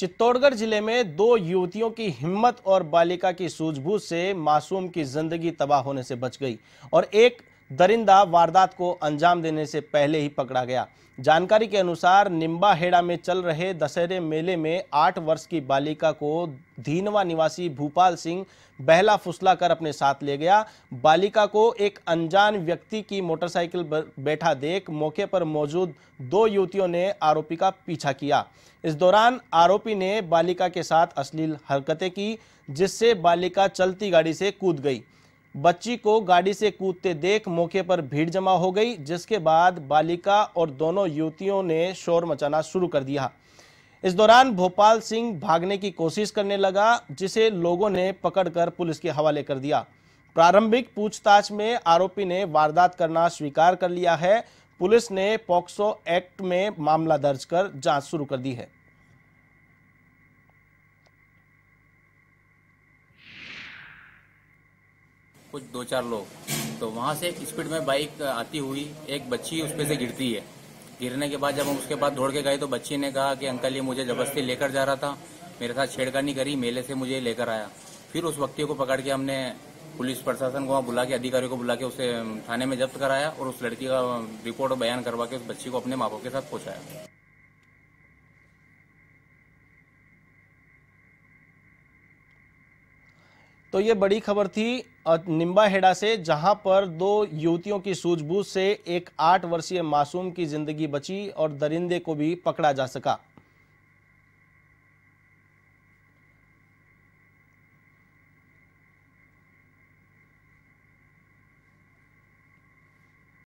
चित्तौड़गढ़ जिले में दो युवतियों की हिम्मत और बालिका की सूझबूझ से मासूम की जिंदगी तबाह होने से बच गई और एक दरिंदा वारदात को अंजाम देने से पहले ही पकड़ा गया जानकारी के अनुसार निम्बाहेड़ा में चल रहे दशहरे मेले में आठ वर्ष की बालिका को धीनवा निवासी भूपाल सिंह बहला फुसला कर अपने साथ ले गया बालिका को एक अनजान व्यक्ति की मोटरसाइकिल बैठा देख मौके पर मौजूद दो युवतियों ने आरोपी का पीछा किया इस दौरान आरोपी ने बालिका के साथ अश्लील हरकतें की जिससे बालिका चलती गाड़ी से कूद गई बच्ची को गाड़ी से कूदते देख मौके पर भीड़ जमा हो गई जिसके बाद बालिका और दोनों युवतियों ने शोर मचाना शुरू कर दिया इस दौरान भोपाल सिंह भागने की कोशिश करने लगा जिसे लोगों ने पकड़कर पुलिस के हवाले कर दिया प्रारंभिक पूछताछ में आरोपी ने वारदात करना स्वीकार कर लिया है पुलिस ने पॉक्सो एक्ट में मामला दर्ज कर जांच शुरू कर दी है कुछ दो चार लोग तो वहाँ से स्पीड में बाइक आती हुई एक बच्ची उसपे से गिरती है गिरने के बाद जब हम उसके पास दौड़ के गए तो बच्ची ने कहा कि अंकल ये मुझे जबरदस्ती लेकर जा रहा था मेरे साथ छेड़खानी करी मेले से मुझे लेकर आया फिर उस व्यक्ति को पकड़ के हमने पुलिस प्रशासन को वहाँ बुला के अधिकारियों को बुला के उसे थाने में जब्त कराया और उस लड़की का रिपोर्ट और बयान करवा के उस बच्ची को अपने माँ बाप के साथ पहुँचाया तो ये बड़ी खबर थी निम्बा हेड़ा से जहां पर दो युवतियों की सूझबूझ से एक आठ वर्षीय मासूम की जिंदगी बची और दरिंदे को भी पकड़ा जा सका